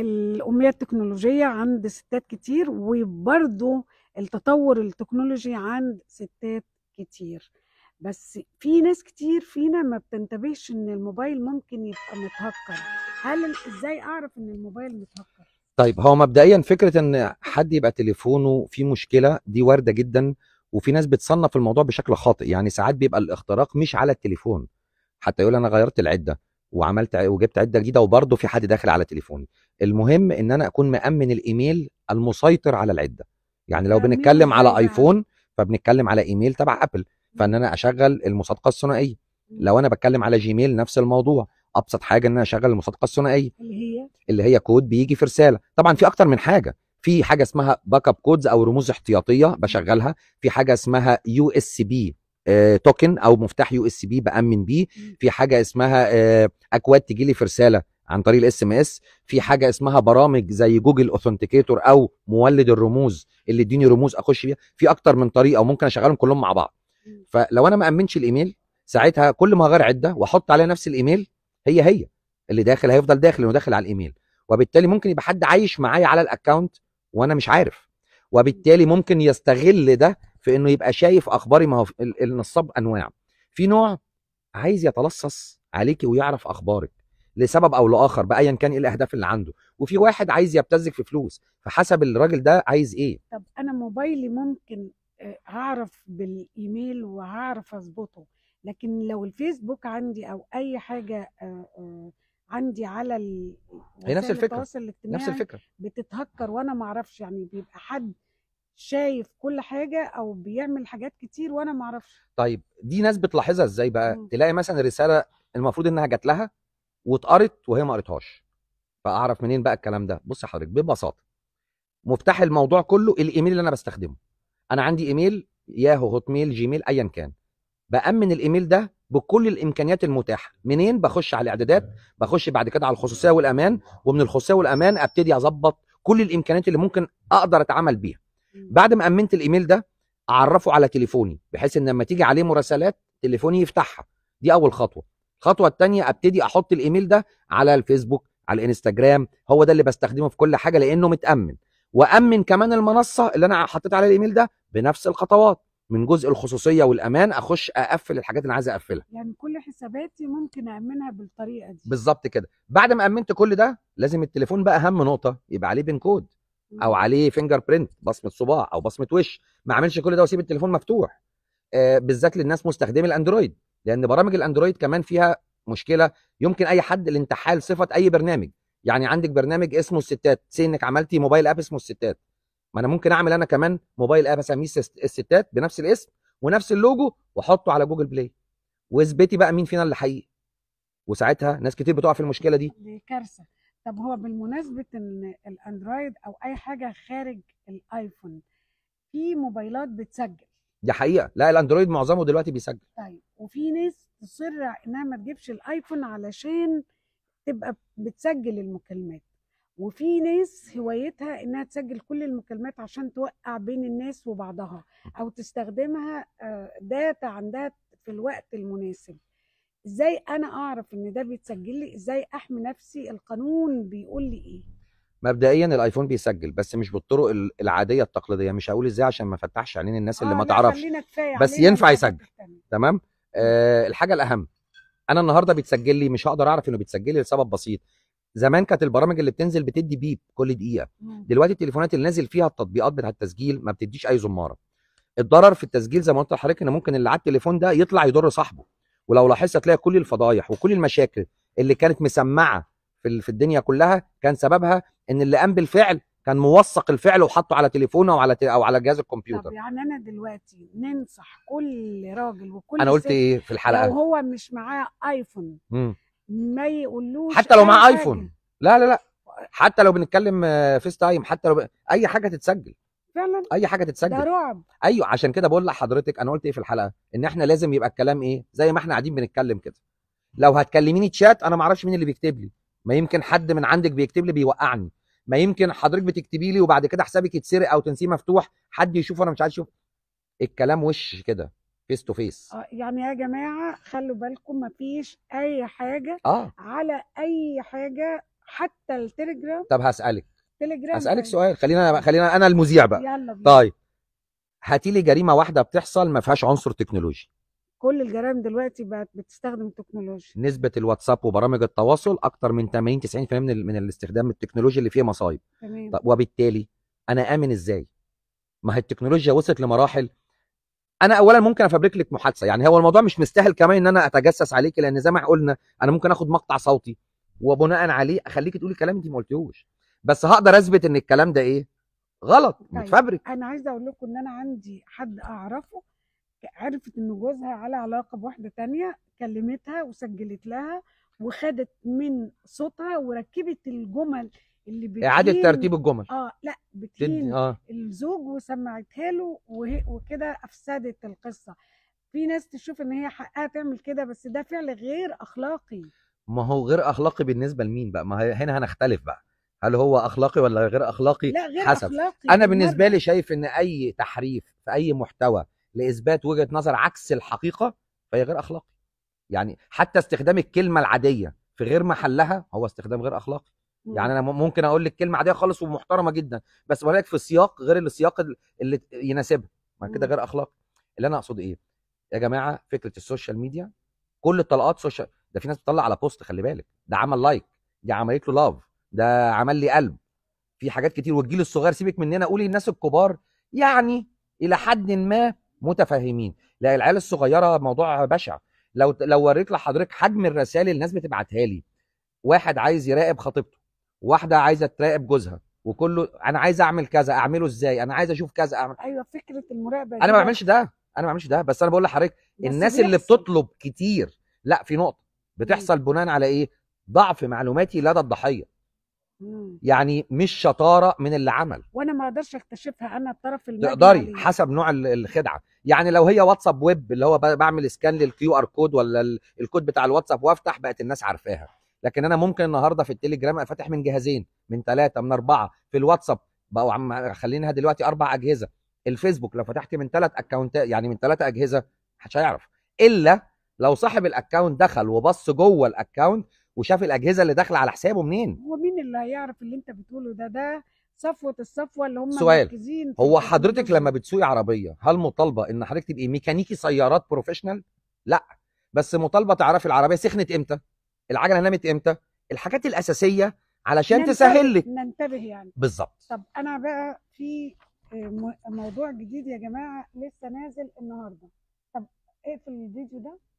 الاميه التكنولوجيه عند ستات كتير وبرضو التطور التكنولوجي عند ستات كتير بس في ناس كتير فينا ما بتنتبهش ان الموبايل ممكن يبقى متهكر هل ازاي اعرف ان الموبايل متهكر طيب هو مبدئيا فكره ان حد يبقى تليفونه فيه مشكله دي وارده جدا وفي ناس بتصنف الموضوع بشكل خاطئ يعني ساعات بيبقى الاختراق مش على التليفون حتى يقول انا غيرت العده وعملت وجبت عده جديده وبرضه في حد داخل على تليفوني المهم ان انا اكون مامن الايميل المسيطر على العده يعني لو آه، بنتكلم على ايفون فبنتكلم على ايميل تبع ابل فان انا اشغل المصادقه الثنائيه لو انا بتكلم على جيميل نفس الموضوع ابسط حاجه ان انا اشغل المصادقه الثنائيه اللي هي اللي هي كود بيجي في رساله طبعا في اكتر من حاجه في حاجه اسمها باك اب كودز او رموز احتياطيه بشغلها في حاجه اسمها يو اس بي توكن آه، او مفتاح يو اس بي بامن بيه في حاجه اسمها آه، اكواد تجي لي في رساله عن طريق الاس ام اس في حاجه اسمها برامج زي جوجل اوثنتيكيتور او مولد الرموز اللي يديني رموز اخش بيها في اكتر من طريقه وممكن اشغلهم كلهم مع بعض فلو انا ما امنش الايميل ساعتها كل ما اغير عده واحط عليها نفس الايميل هي هي اللي داخل هيفضل داخل لانه داخل على الايميل وبالتالي ممكن يبقى حد عايش معايا على الاكونت وانا مش عارف وبالتالي ممكن يستغل ده في انه يبقى شايف اخباري ما هو النصاب انواع في نوع عايز يتلصص عليكي ويعرف اخبارك لسبب او لاخر بايا كان ايه الاهداف اللي عنده وفي واحد عايز يبتزك في فلوس فحسب الراجل ده عايز ايه طب انا موبايلي ممكن هعرف بالايميل وهعرف اظبطه لكن لو الفيسبوك عندي او اي حاجه عندي على هي نفس الفكره التواصل الاجتماعي نفس الفكره بتتهكر وانا ما اعرفش يعني بيبقى حد شايف كل حاجه او بيعمل حاجات كتير وانا ما اعرفش طيب دي ناس بتلاحظها ازاي بقى م. تلاقي مثلا رساله المفروض انها جات لها واتقرت وهي ما قرتهاش فاعرف منين بقى الكلام ده بص حضرتك ببساطه مفتاح الموضوع كله الايميل اللي انا بستخدمه انا عندي ايميل ياهو هوت ميل جيميل ايا كان بامن الايميل ده بكل الامكانيات المتاحه منين بخش على الاعدادات بخش بعد كده على الخصوصيه والامان ومن الخصوصيه والامان ابتدي اظبط كل الامكانيات اللي ممكن اقدر اتعامل بيها بعد ما امنت الايميل ده اعرفه على تليفوني بحيث ان لما تيجي عليه مراسلات تليفوني يفتحها دي اول خطوه الخطوه الثانيه ابتدي احط الايميل ده على الفيسبوك على الانستجرام هو ده اللي بستخدمه في كل حاجه لانه متامن وامن كمان المنصه اللي انا حطيت عليها الايميل ده بنفس الخطوات من جزء الخصوصيه والامان اخش اقفل الحاجات اللي عايز اقفلها يعني كل حساباتي ممكن اامنها بالطريقه دي بالظبط كده بعد ما امنت كل ده لازم التليفون بقى اهم نقطه يبقى عليه بين كود او عليه فينجر برينت بصمه صباع او بصمه وش ما اعملش كل ده واسيب التليفون مفتوح آه بالذات للناس مستخدمي الاندرويد لان برامج الاندرويد كمان فيها مشكله يمكن اي حد الانتحال صفه اي برنامج يعني عندك برنامج اسمه الستات سي انك عملتي موبايل اب اسمه الستات ما انا ممكن اعمل انا كمان موبايل اب اسميه الستات بنفس الاسم ونفس اللوجو واحطه على جوجل بلاي واثبتي بقى مين فينا اللي حقيقي وساعتها ناس كتير بتقع في المشكله دي دي كارثه طب هو بالمناسبة ان الاندرويد او اي حاجة خارج الايفون في موبايلات بتسجل دي حقيقة لا الاندرويد معظمه دلوقتي بيسجل طيب وفي ناس تصر انها ما تجيبش الايفون علشان تبقى بتسجل المكالمات وفي ناس هوايتها انها تسجل كل المكالمات عشان توقع بين الناس وبعضها او تستخدمها داتا آه، عندها في الوقت المناسب ازاي انا اعرف ان ده بيتسجل لي ازاي احمي نفسي القانون بيقول لي ايه مبدئيا الايفون بيسجل بس مش بالطرق العاديه التقليديه مش هقول ازاي عشان ما افتحش عينين الناس اللي آه ما تعرفش بس ينفع يسجل تمام آه الحاجه الاهم انا النهارده بيتسجل لي مش هقدر اعرف انه بيتسجل لي لسبب بسيط زمان كانت البرامج اللي بتنزل بتدي بيب كل دقيقه مم. دلوقتي التليفونات اللي نازل فيها التطبيقات بتاع التسجيل ما بتديش اي زماره الضرر في التسجيل زي ما قلت لحضرتك ان ممكن اللي على التليفون ده يطلع يضر صاحبه ولو لاحظت هتلاقي كل الفضايح وكل المشاكل اللي كانت مسمعه في في الدنيا كلها كان سببها ان اللي قام بالفعل كان موثق الفعل وحطه على تليفونه وعلى تل... او على جهاز الكمبيوتر طب يعني انا دلوقتي ننصح كل راجل وكل انا قلت ايه في الحلقه لو هو مش معاه ايفون مم. ما يقولوش حتى لو معاه ايفون لا لا لا حتى لو بنتكلم فيس آه، تايم حتى لو ب... اي حاجه تتسجل فعلا اي حاجه تتسجل ده رعب ايوه عشان كده بقول لحضرتك انا قلت ايه في الحلقه ان احنا لازم يبقى الكلام ايه زي ما احنا قاعدين بنتكلم كده لو هتكلميني تشات انا ما اعرفش مين اللي بيكتب لي ما يمكن حد من عندك بيكتب لي بيوقعني ما يمكن حضرتك بتكتبي لي وبعد كده حسابك يتسرق او تنسيه مفتوح حد يشوفه انا مش عايز اشوف الكلام وش كده فيس تو فيس اه يعني يا جماعه خلوا بالكم ما فيش اي حاجه آه. على اي حاجه حتى التليجرام طب هسالك تليجرام اسالك سؤال خلينا خلينا انا المذيع بقى يلا بينا. طيب هاتي لي جريمه واحده بتحصل ما فيهاش عنصر تكنولوجي كل الجرائم دلوقتي بقت بتستخدم التكنولوجيا نسبه الواتساب وبرامج التواصل اكتر من 80 90% من من الاستخدام التكنولوجي اللي فيه مصايب تمام وبالتالي انا امن ازاي ما هي التكنولوجيا وصلت لمراحل انا اولا ممكن افبرك لك محادثه يعني هو الموضوع مش مستاهل كمان ان انا اتجسس عليك لان زي ما قلنا انا ممكن اخد مقطع صوتي وبناء عليه اخليك تقولي كلام انت ما قلتيهوش بس هقدر اثبت ان الكلام ده ايه غلط طيب. متفبرك انا عايزه اقول لكم ان انا عندي حد اعرفه عرفت ان جوزها على علاقه بواحده تانية كلمتها وسجلت لها وخدت من صوتها وركبت الجمل اللي بتهين اعاده ترتيب الجمل اه لا بتهين آه. الزوج وسمعتها له وكده افسدت القصه في ناس تشوف ان هي حقها تعمل كده بس ده فعل غير اخلاقي ما هو غير اخلاقي بالنسبه لمين بقى ما هنا هنختلف بقى هل هو اخلاقي ولا غير اخلاقي لا غير حسب أخلاقي انا بالنسبه لي شايف ان اي تحريف في اي محتوى لاثبات وجهه نظر عكس الحقيقه فهي غير اخلاقي يعني حتى استخدام الكلمه العاديه في غير محلها هو استخدام غير اخلاقي م. يعني انا ممكن اقول لك كلمه عاديه خالص ومحترمه جدا بس بقول لك في سياق غير السياق اللي يناسبها ما كده غير اخلاقي اللي انا اقصد ايه يا جماعه فكره السوشيال ميديا كل الطلقات سوشيال ده في ناس بتطلع على بوست خلي بالك ده عمل لايك دي عملت له لاف ده عمل لي قلب في حاجات كتير والجيل الصغير سيبك مننا قولي الناس الكبار يعني الى حد ما متفاهمين لا العيال الصغيره موضوع بشع لو لو وريت لحضرتك حجم الرسائل اللي الناس بتبعتها لي واحد عايز يراقب خطيبته واحده عايزه تراقب جوزها وكله انا عايز اعمل كذا اعمله ازاي انا عايز اشوف كذا اعمل ايوه فكره المراقبه انا ما بعملش ده انا ما بعملش ده بس انا بقول لحضرتك الناس بيحصل. اللي بتطلب كتير لا في نقطه بتحصل بناء على ايه ضعف معلوماتي لدى الضحيه يعني مش شطاره من اللي عمل وانا ما اقدرش اكتشفها انا الطرف تقدري يعني. حسب نوع الخدعه يعني لو هي واتساب ويب اللي هو بعمل سكان للكيو ار كود ولا الكود بتاع الواتساب وافتح بقت الناس عارفاها لكن انا ممكن النهارده في التليجرام فاتح من جهازين من ثلاثه من اربعه في الواتساب بقوا عم خلينها دلوقتي اربع اجهزه الفيسبوك لو فتحت من ثلاث اكونتات يعني من ثلاثه اجهزه محدش هيعرف الا لو صاحب الاكونت دخل وبص جوه الاكونت وشاف الاجهزه اللي داخله على حسابه منين هو اللي هيعرف اللي انت بتقوله ده ده صفوه الصفوه اللي هم سؤال مركزين هو حضرتك لما بتسوقي عربيه هل مطالبه ان حضرتك تبقي ميكانيكي سيارات بروفيشنال؟ لا بس مطالبه تعرفي العربيه سخنت امتى؟ العجله نامت امتى؟ الحاجات الاساسيه علشان ننتبه تسهل لك ننتبه يعني بالظبط طب انا بقى في آه، موضوع جديد يا جماعه لسه نازل النهارده طب اقفل الفيديو ده